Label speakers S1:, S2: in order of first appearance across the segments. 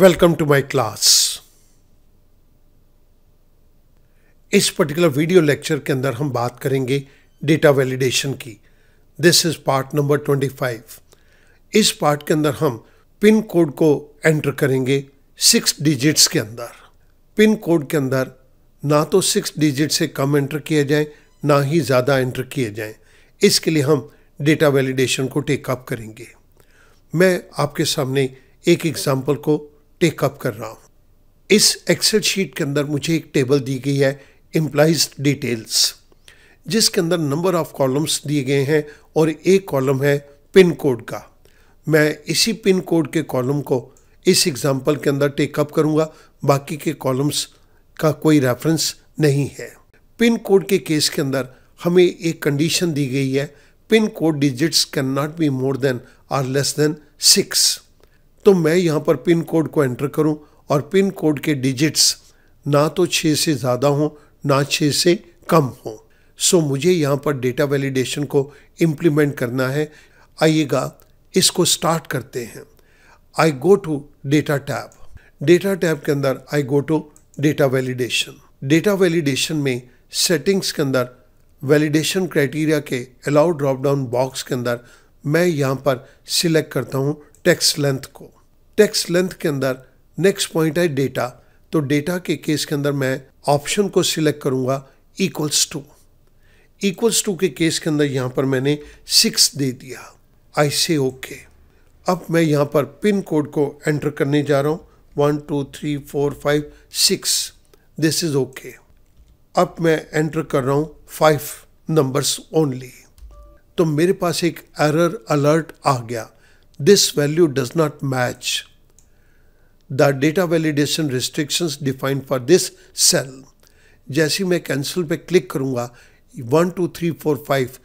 S1: Welcome to my class. इस particular video lecture के अंदर हम बात करेंगे डेटा वैलिडेशन की दिस इज पार्ट नंबर 25। इस पार्ट के अंदर हम पिन कोड को एंटर करेंगे सिक्स डिजिट्स के अंदर पिन कोड के अंदर ना तो सिक्स डिजिट से कम एंटर किया जाए ना ही ज़्यादा एंटर किए जाएं इसके लिए हम डेटा वैलिडेशन को टेकअप करेंगे मैं आपके सामने एक एग्जाम्पल को टेकअप कर रहा हूँ इस एक्सेल शीट के अंदर मुझे एक टेबल दी गई है एम्प्लाइज डिटेल्स जिसके अंदर नंबर ऑफ कॉलम्स दिए गए हैं और एक कॉलम है पिन कोड का मैं इसी पिन कोड के कॉलम को इस एग्ज़ाम्पल के अंदर टेकअप करूँगा बाकी के कॉलम्स का कोई रेफरेंस नहीं है पिन कोड के केस के अंदर हमें एक कंडीशन दी गई है pin code digits can not be more than or less than six तो मैं यहाँ पर पिन कोड को एंटर करूँ और पिन कोड के डिजिट्स ना तो छः से ज़्यादा हों ना छः से कम हों सो मुझे यहाँ पर डेटा वैलिडेशन को इम्प्लीमेंट करना है आइएगा इसको स्टार्ट करते हैं I go to data tab data tab के अंदर I go to data validation data validation में सेटिंग्स के अंदर वैलिडेशन क्राइटेरिया के अलाउड ड्रॉप डाउन बॉक्स के अंदर मैं यहाँ पर सिलेक्ट करता हूँ टेक्स्ट लेंथ को टेक्स्ट लेंथ के अंदर नेक्स्ट पॉइंट है डेटा तो डेटा के केस के अंदर मैं ऑप्शन को सिलेक्ट करूंगा इक्वल्स टू इक्वल्स टू के केस के अंदर यहाँ पर मैंने सिक्स दे दिया आई से ओके अब मैं यहाँ पर पिन कोड को एंटर करने जा रहा हूँ one two three four five six this is okay अब मैं एंटर कर रहा हूँ फाइव नंबर्स ओनली तो मेरे पास एक एरर अलर्ट आ गया this value does not match the data validation restrictions defined for this cell जैसे मैं कैंसिल पे क्लिक करूँगा one two three four five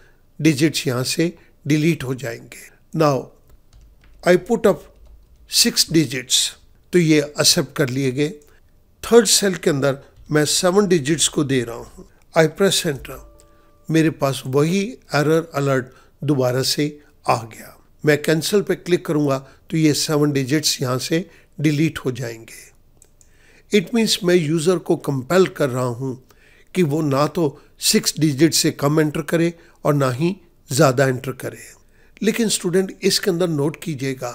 S1: digits यहाँ से डिलीट हो जाएंगे now I put up six digits तो ये एक्सेप्ट कर लिए गए थर्ड सेल के अंदर मैं सेवन डिजिट्स को दे रहा हूँ आई प्रेस एंटर मेरे पास वही एरर अलर्ट दोबारा से आ गया मैं कैंसिल पे क्लिक करूँगा तो ये सेवन डिजिट्स यहाँ से डिलीट हो जाएंगे इट मीन्स मैं यूज़र को कंपेल कर रहा हूँ कि वो ना तो सिक्स डिजिट से कम एंटर करे और ना ही ज़्यादा एंटर करे लेकिन स्टूडेंट इसके अंदर नोट कीजिएगा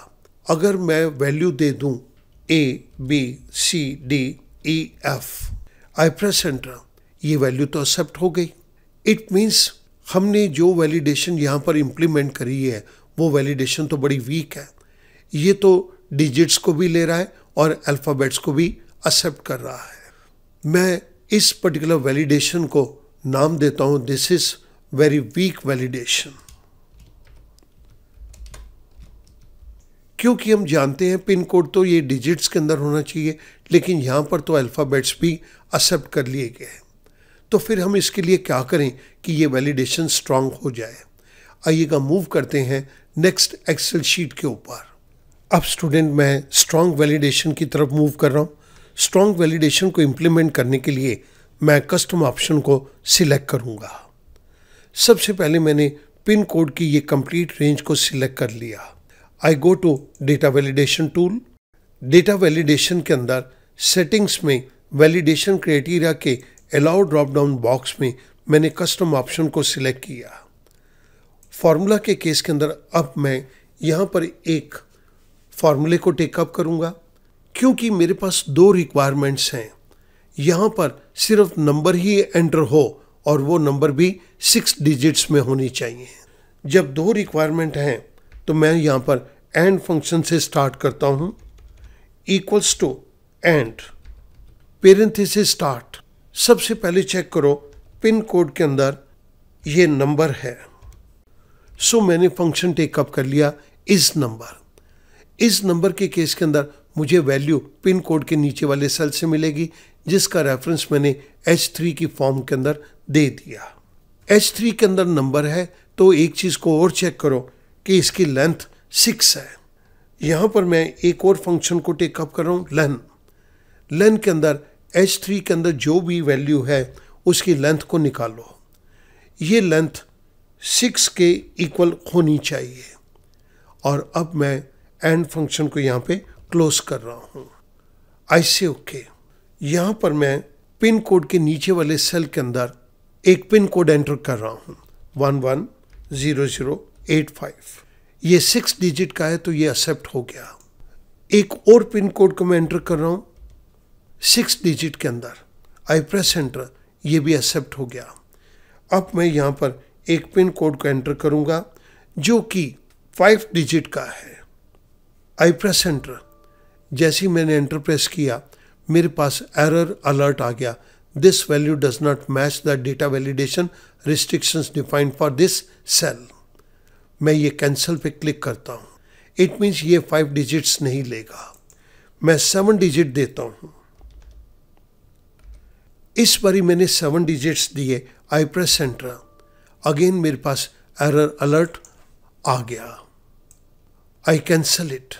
S1: अगर मैं वैल्यू दे दूँ A B C D E F I press enter ये वैल्यू तो एक्सेप्ट हो गई इट मीन्स हमने जो वैलिडेशन यहाँ पर इम्प्लीमेंट करी है वो वैलिडेशन तो बड़ी वीक है ये तो डिजिट्स को भी ले रहा है और अल्फ़ाबेट्स को भी एक्सेप्ट कर रहा है मैं इस पर्टिकुलर वैलिडेशन को नाम देता हूँ this is very weak validation क्योंकि हम जानते हैं पिन कोड तो ये डिजिट्स के अंदर होना चाहिए लेकिन यहाँ पर तो अल्फ़ाबेट्स भी एक्सेप्ट कर लिए गए हैं तो फिर हम इसके लिए क्या करें कि ये वैलिडेशन स्ट्रांग हो जाए आइएगा मूव करते हैं नेक्स्ट एक्सेल शीट के ऊपर अब स्टूडेंट मैं स्ट्रॉन्ग वैलिडेशन की तरफ मूव कर रहा हूँ स्ट्रॉन्ग वैलिडेशन को इम्प्लीमेंट करने के लिए मैं कस्टम ऑप्शन को सिलेक्ट करूँगा सबसे पहले मैंने पिन कोड की ये कंप्लीट रेंज को सिलेक्ट कर लिया I go to data validation tool data validation के अंदर सेटिंग्स में वैलिडेशन क्राइटेरिया के अलाउड ड्रॉप डाउन बॉक्स में मैंने कस्टम ऑप्शन को सिलेक्ट किया फार्मूला के केस के अंदर अब मैं यहाँ पर एक फार्मूले को टेकअप करूँगा क्योंकि मेरे पास दो रिक्वायरमेंट्स हैं यहाँ पर सिर्फ नंबर ही एंटर हो और वो नंबर भी सिक्स डिजिट्स में होनी चाहिए जब दो रिक्वायरमेंट हैं तो मैं यहाँ पर एंड फंक्शन से स्टार्ट करता हूँ equals to and parenthesis start सबसे पहले चेक करो पिन कोड के अंदर ये नंबर है सो मैंने फंक्शन टेकअप कर लिया इस नंबर इस नंबर के केस के अंदर मुझे वैल्यू पिन कोड के नीचे वाले सेल से मिलेगी जिसका रेफरेंस मैंने H3 की फॉर्म के अंदर दे दिया H3 के अंदर नंबर है तो एक चीज़ को और चेक करो कि इसकी लेंथ सिक्स है यहाँ पर मैं एक और फंक्शन को टेकअप कर रहा हूँ लेन लेन के अंदर H3 के अंदर जो भी वैल्यू है उसकी लेंथ को निकालो ये लेंथ सिक्स के इक्वल होनी चाहिए और अब मैं एंड फंक्शन को यहाँ पे क्लोज कर रहा हूँ आई से ओके यहाँ पर मैं पिन कोड के नीचे वाले सेल के अंदर एक पिन कोड एंटर कर रहा हूँ one one zero zero eight five ये सिक्स डिजिट का है तो ये एक्सेप्ट हो गया एक और पिन कोड को मैं एंटर कर रहा हूँ सिक्स डिजिट के अंदर आई प्रेस एंटर ये भी एक्सेप्ट हो गया अब मैं यहाँ पर एक पिन कोड को एंटर करूंगा जो कि फाइव डिजिट का है आई प्रेस एंटर जैसे ही मैंने एंटर प्रेस किया मेरे पास एरर अलर्ट आ गया this value does not match the data validation restrictions defined for this cell मैं ये कैंसिल पे क्लिक करता हूँ इट मीन्स ये फाइव डिजिट्स नहीं लेगा मैं सेवन डिजिट देता हूँ इस बारी मैंने सेवन डिजिट्स दिए आई प्रेस सेंटर अगेन मेरे पास एरर अलर्ट आ गया आई कैंसल इट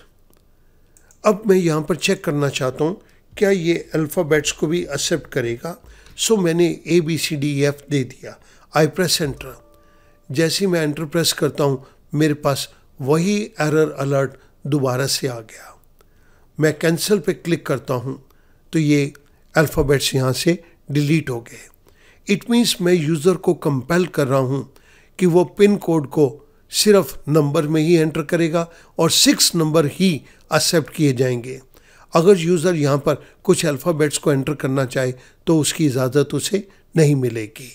S1: अब मैं यहाँ पर चेक करना चाहता हूँ क्या ये अल्फ़ाबेट्स को भी एक्सेप्ट करेगा सो मैंने A B C D F दे दिया आई प्रेस एंटर जैसे मैं एंटर प्रेस करता हूँ मेरे पास वही एरर अलर्ट दोबारा से आ गया मैं कैंसिल पे क्लिक करता हूँ तो ये अल्फ़ाबेट्स यहाँ से डिलीट हो गए इट मीन्स मैं यूज़र को कंपेल कर रहा हूँ कि वो पिन कोड को सिर्फ नंबर में ही एंटर करेगा और सिक्स नंबर ही एक्सेप्ट किए जाएंगे अगर यूज़र यहाँ पर कुछ अल्फ़ाबेट्स को एंटर करना चाहे तो उसकी इजाज़त उसे नहीं मिलेगी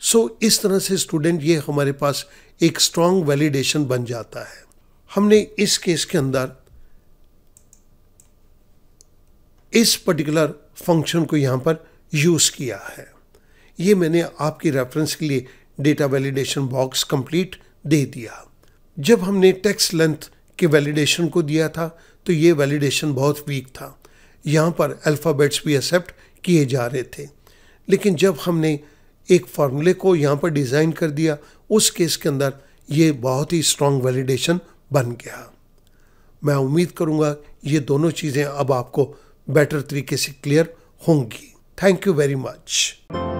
S1: सो so, इस तरह से स्टूडेंट ये हमारे पास एक स्ट्रॉन्ग वैलिडेशन बन जाता है हमने इस केस के अंदर इस पर्टिकुलर फंक्शन को यहाँ पर यूज़ किया है ये मैंने आपकी रेफरेंस के लिए डेटा वैलिडेशन बॉक्स कंप्लीट दे दिया जब हमने टेक्स्ट लेंथ के वैलिडेशन को दिया था तो ये वैलिडेशन बहुत वीक था यहाँ पर अल्फ़ाबेट्स भी एक्सेप्ट किए जा रहे थे लेकिन जब हमने एक फार्मूले को यहाँ पर डिज़ाइन कर दिया उस केस के अंदर ये बहुत ही स्ट्रॉन्ग वैलिडेशन बन गया मैं उम्मीद करूँगा ये दोनों चीज़ें अब आपको बेटर तरीके से क्लियर होंगी थैंक यू वेरी मच